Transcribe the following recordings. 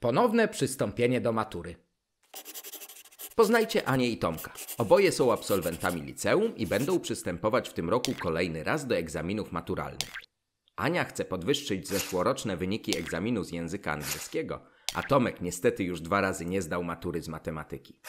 Ponowne przystąpienie do matury. Poznajcie Anię i Tomka. Oboje są absolwentami liceum i będą przystępować w tym roku kolejny raz do egzaminów maturalnych. Ania chce podwyższyć zeszłoroczne wyniki egzaminu z języka angielskiego, a Tomek niestety już dwa razy nie zdał matury z matematyki.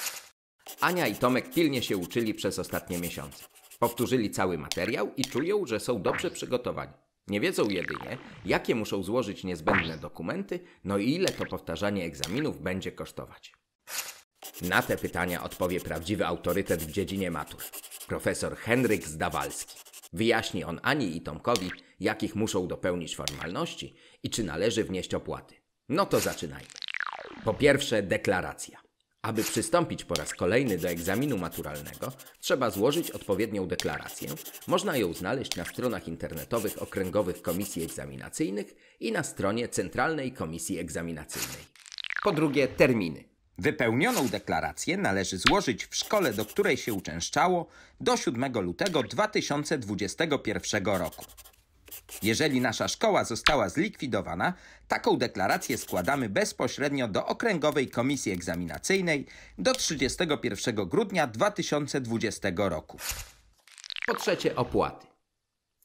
Ania i Tomek pilnie się uczyli przez ostatnie miesiące. Powtórzyli cały materiał i czują, że są dobrze przygotowani. Nie wiedzą jedynie, jakie muszą złożyć niezbędne dokumenty, no i ile to powtarzanie egzaminów będzie kosztować. Na te pytania odpowie prawdziwy autorytet w dziedzinie matur, profesor Henryk Zdawalski. Wyjaśni on Ani i Tomkowi, jakich muszą dopełnić formalności i czy należy wnieść opłaty. No to zaczynajmy. Po pierwsze, deklaracja. Aby przystąpić po raz kolejny do egzaminu maturalnego, trzeba złożyć odpowiednią deklarację. Można ją znaleźć na stronach internetowych Okręgowych Komisji Egzaminacyjnych i na stronie Centralnej Komisji Egzaminacyjnej. Po drugie, terminy. Wypełnioną deklarację należy złożyć w szkole, do której się uczęszczało, do 7 lutego 2021 roku. Jeżeli nasza szkoła została zlikwidowana, taką deklarację składamy bezpośrednio do Okręgowej Komisji Egzaminacyjnej do 31 grudnia 2020 roku. Po trzecie, opłaty.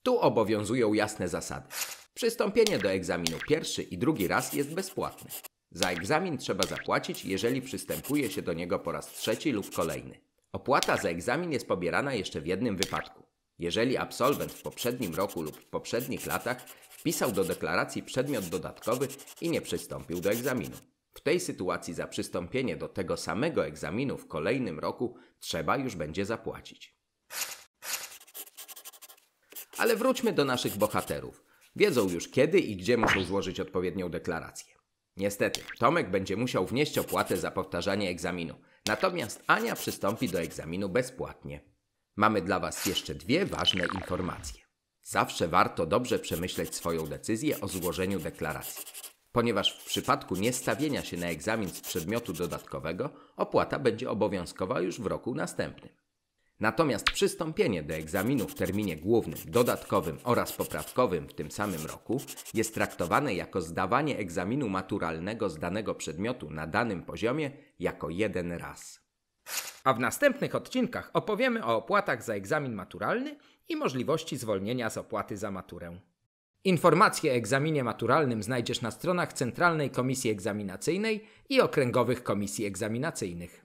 Tu obowiązują jasne zasady. Przystąpienie do egzaminu pierwszy i drugi raz jest bezpłatne. Za egzamin trzeba zapłacić, jeżeli przystępuje się do niego po raz trzeci lub kolejny. Opłata za egzamin jest pobierana jeszcze w jednym wypadku jeżeli absolwent w poprzednim roku lub w poprzednich latach wpisał do deklaracji przedmiot dodatkowy i nie przystąpił do egzaminu. W tej sytuacji za przystąpienie do tego samego egzaminu w kolejnym roku trzeba już będzie zapłacić. Ale wróćmy do naszych bohaterów. Wiedzą już kiedy i gdzie muszą złożyć odpowiednią deklarację. Niestety, Tomek będzie musiał wnieść opłatę za powtarzanie egzaminu, natomiast Ania przystąpi do egzaminu bezpłatnie. Mamy dla Was jeszcze dwie ważne informacje. Zawsze warto dobrze przemyśleć swoją decyzję o złożeniu deklaracji, ponieważ w przypadku niestawienia się na egzamin z przedmiotu dodatkowego opłata będzie obowiązkowa już w roku następnym. Natomiast przystąpienie do egzaminu w terminie głównym, dodatkowym oraz poprawkowym w tym samym roku jest traktowane jako zdawanie egzaminu maturalnego z danego przedmiotu na danym poziomie jako jeden raz. A w następnych odcinkach opowiemy o opłatach za egzamin maturalny i możliwości zwolnienia z opłaty za maturę. Informacje o egzaminie maturalnym znajdziesz na stronach Centralnej Komisji Egzaminacyjnej i okręgowych komisji egzaminacyjnych.